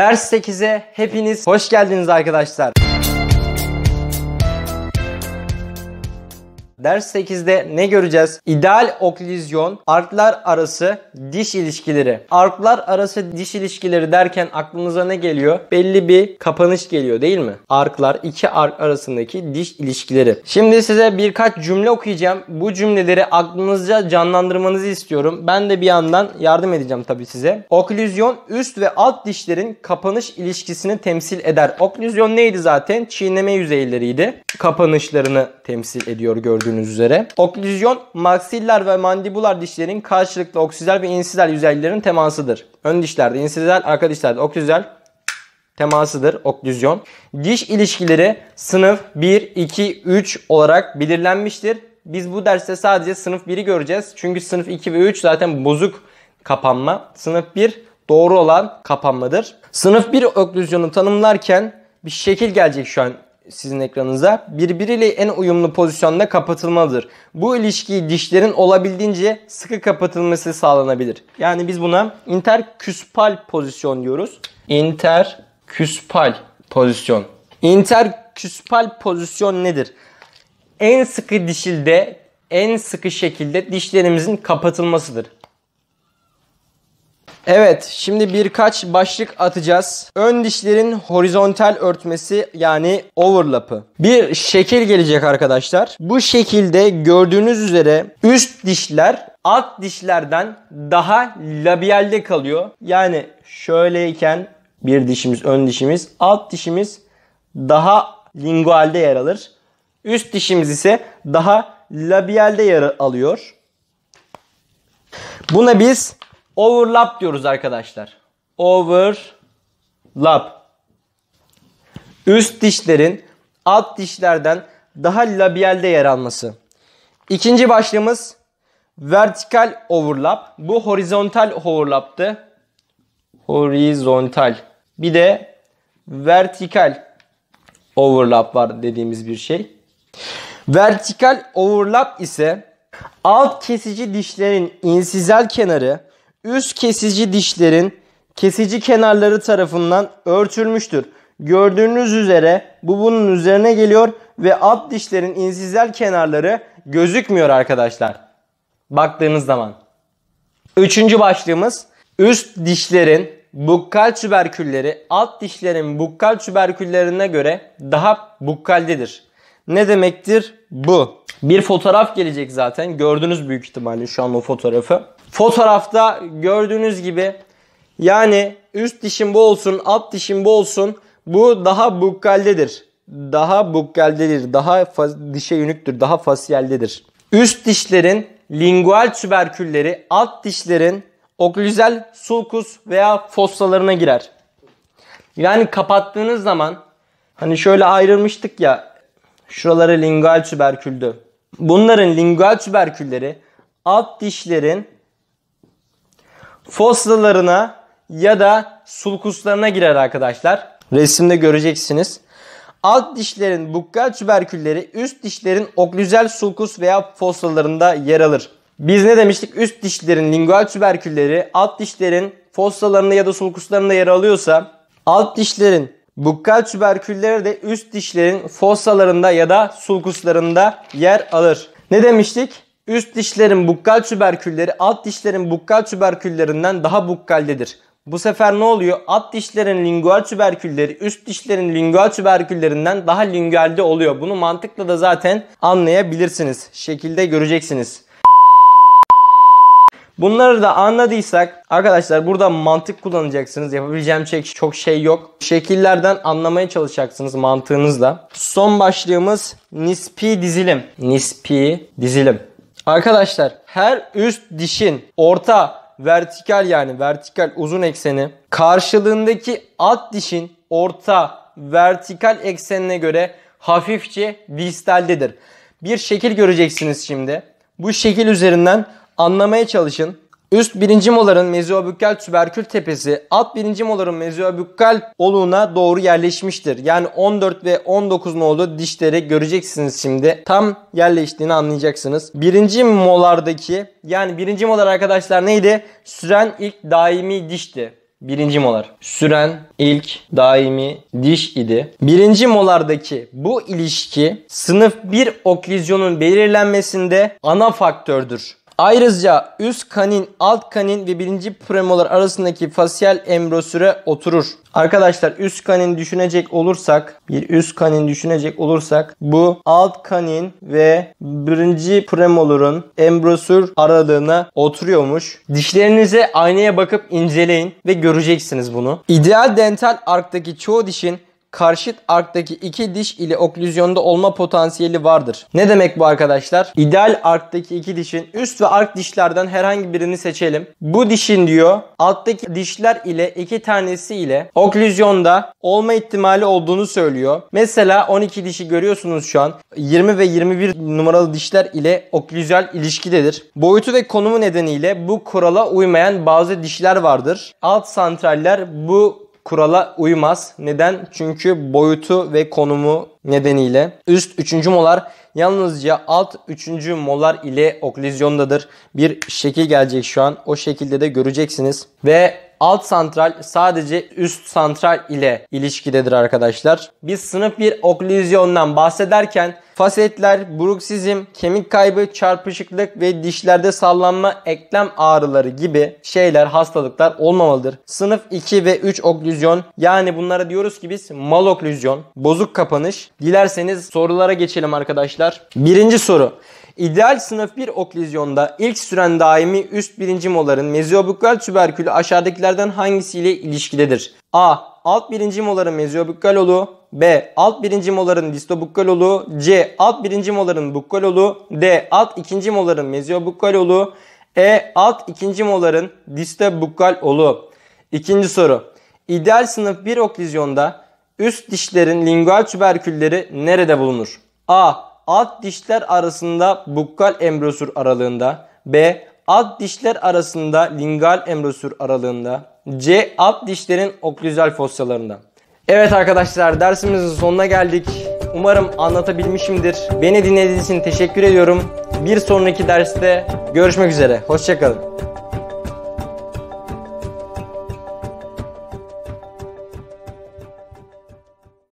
Ders 8'e hepiniz hoş geldiniz arkadaşlar. Ders 8'de ne göreceğiz? İdeal oklizyon, artlar arası diş ilişkileri. Artlar arası diş ilişkileri derken aklınıza ne geliyor? Belli bir kapanış geliyor değil mi? Arklar, iki ark arasındaki diş ilişkileri. Şimdi size birkaç cümle okuyacağım. Bu cümleleri aklınızca canlandırmanızı istiyorum. Ben de bir yandan yardım edeceğim tabii size. Oklizyon üst ve alt dişlerin kapanış ilişkisini temsil eder. Oklizyon neydi zaten? Çiğneme yüzeyleriydi kapanışlarını temsil ediyor gördüğünüz üzere. Oklüzyon, maksiller ve mandibular dişlerin karşılıklı oksizel ve insizel yüzeylerin temasıdır. Ön dişlerde insizel, arka dişlerde oklüzel, temasıdır oklüzyon. Diş ilişkileri sınıf 1, 2, 3 olarak belirlenmiştir. Biz bu derste sadece sınıf 1'i göreceğiz. Çünkü sınıf 2 ve 3 zaten bozuk kapanma. Sınıf 1 doğru olan kapanmadır. Sınıf 1 oklüzyonu tanımlarken bir şekil gelecek şu an sizin ekranınıza birbiriyle en uyumlu pozisyonda kapatılmalıdır. Bu ilişkiyi dişlerin olabildiğince sıkı kapatılması sağlanabilir. Yani biz buna interküspal pozisyon diyoruz. Interküspal pozisyon. Interküspal pozisyon nedir? En sıkı dişilde en sıkı şekilde dişlerimizin kapatılmasıdır. Evet şimdi birkaç başlık atacağız. Ön dişlerin horizontal örtmesi yani overlap'ı. Bir şekil gelecek arkadaşlar. Bu şekilde gördüğünüz üzere üst dişler alt dişlerden daha labiyelde kalıyor. Yani şöyleyken bir dişimiz ön dişimiz alt dişimiz daha lingualde yer alır. Üst dişimiz ise daha labiyelde yer alıyor. Buna biz Overlap diyoruz arkadaşlar. Overlap. Üst dişlerin alt dişlerden daha labiyelde yer alması. İkinci başlığımız vertikal overlap. Bu horizontal overlap'tı. Horizontal. Bir de vertikal overlap var dediğimiz bir şey. Vertikal overlap ise alt kesici dişlerin insizel kenarı Üst kesici dişlerin kesici kenarları tarafından örtülmüştür. Gördüğünüz üzere bu bunun üzerine geliyor ve alt dişlerin insizel kenarları gözükmüyor arkadaşlar. Baktığınız zaman. Üçüncü başlığımız üst dişlerin bukkal tüberkülleri alt dişlerin bukkal tüberküllerine göre daha bukkaldedir. Ne demektir bu? Bir fotoğraf gelecek zaten. Gördünüz büyük ihtimalle şu an o fotoğrafı. Fotoğrafta gördüğünüz gibi yani üst dişim bu olsun, alt dişim bu olsun. Bu daha bukkaldedir. Daha bukkaldedir. Daha dişe yönüktür. Daha fasiyeldedir. Üst dişlerin lingual tüberkülleri alt dişlerin oklüzel sulkus veya fossalarına girer. Yani kapattığınız zaman hani şöyle ayrılmıştık ya şuraları lingual tüberküldü. Bunların lingual tüberkülleri alt dişlerin Fosralarına ya da sulkuslarına girer arkadaşlar. Resimde göreceksiniz. Alt dişlerin bukkal tüberkülleri üst dişlerin oklüzel sulkus veya fosralarında yer alır. Biz ne demiştik? Üst dişlerin lingual tüberkülleri alt dişlerin fosralarında ya da sulkuslarında yer alıyorsa alt dişlerin bukkal tüberkülleri de üst dişlerin fosralarında ya da sulkuslarında yer alır. Ne demiştik? Üst dişlerin bukkal tüberkülleri alt dişlerin bukkal tüberküllerinden daha bukkaldedir. Bu sefer ne oluyor? Alt dişlerin lingual tüberkülleri üst dişlerin lingual tüberküllerinden daha lingualde oluyor. Bunu mantıkla da zaten anlayabilirsiniz. Şekilde göreceksiniz. Bunları da anladıysak arkadaşlar burada mantık kullanacaksınız. Yapabileceğim çok şey yok. Şekillerden anlamaya çalışacaksınız mantığınızla. Son başlığımız nispi dizilim. Nispi dizilim. Arkadaşlar her üst dişin orta vertikal yani vertikal uzun ekseni karşılığındaki alt dişin orta vertikal eksenine göre hafifçe distaldedir. Bir şekil göreceksiniz şimdi. Bu şekil üzerinden anlamaya çalışın. Üst birinci moların mezoabükal tüberkül tepesi alt birinci moların mezoabükal oluğuna doğru yerleşmiştir. Yani 14 ve 19 nolu dişleri göreceksiniz şimdi. Tam yerleştiğini anlayacaksınız. Birinci molardaki yani birinci molar arkadaşlar neydi? Süren ilk daimi dişti. Birinci molar. Süren ilk daimi diş idi. Birinci molardaki bu ilişki sınıf 1 oklizyonun belirlenmesinde ana faktördür. Ayrıca üst kanin, alt kanin ve birinci premolar arasındaki fasyal embrosüre oturur. Arkadaşlar üst kanin düşünecek olursak, bir üst kanin düşünecek olursak bu alt kanin ve birinci premolurun embrosür aralığına oturuyormuş. Dişlerinize aynaya bakıp inceleyin ve göreceksiniz bunu. İdeal dental arktaki çoğu dişin karşıt arktaki iki diş ile oklüzyonda olma potansiyeli vardır. Ne demek bu arkadaşlar? İdeal arktaki iki dişin üst ve ark dişlerden herhangi birini seçelim. Bu dişin diyor alttaki dişler ile iki tanesi ile oklüzyonda olma ihtimali olduğunu söylüyor. Mesela 12 dişi görüyorsunuz şu an. 20 ve 21 numaralı dişler ile oklüzyal ilişkidedir. Boyutu ve konumu nedeniyle bu kurala uymayan bazı dişler vardır. Alt santraller bu kurala uymaz. Neden? Çünkü boyutu ve konumu nedeniyle. Üst 3. molar yalnızca alt 3. molar ile oklizyondadır. Bir şekil gelecek şu an. O şekilde de göreceksiniz. Ve alt santral sadece üst santral ile ilişkidedir arkadaşlar. Biz sınıf bir oklizyondan bahsederken fasetler, bruksizm, kemik kaybı, çarpışıklık ve dişlerde sallanma, eklem ağrıları gibi şeyler, hastalıklar olmamalıdır. Sınıf 2 ve 3 oklüzyon yani bunlara diyoruz ki biz mal oklüzyon, bozuk kapanış. Dilerseniz sorulara geçelim arkadaşlar. Birinci soru. İdeal sınıf 1 oklizyonda ilk süren daimi üst birinci moların meziobukal tüberkülü aşağıdakilerden hangisiyle ilişkilidir? A. Alt birinci moların meziobukal oluğu B. Alt birinci moların distobukkalolu. C. Alt birinci moların bukkalolu. D. Alt ikinci moların meziobukkalolu. E. Alt ikinci moların distobukkalolu. İkinci soru. İdeal sınıf bir oklizyonda üst dişlerin lingual tüberkülleri nerede bulunur? A. Alt dişler arasında bukkal embrosür aralığında. B. Alt dişler arasında lingual embrosür aralığında. C. Alt dişlerin oklüzel fosyalarında. Evet arkadaşlar dersimizin sonuna geldik. Umarım anlatabilmişimdir. Beni dinlediğiniz için teşekkür ediyorum. Bir sonraki derste görüşmek üzere. Hoşçakalın.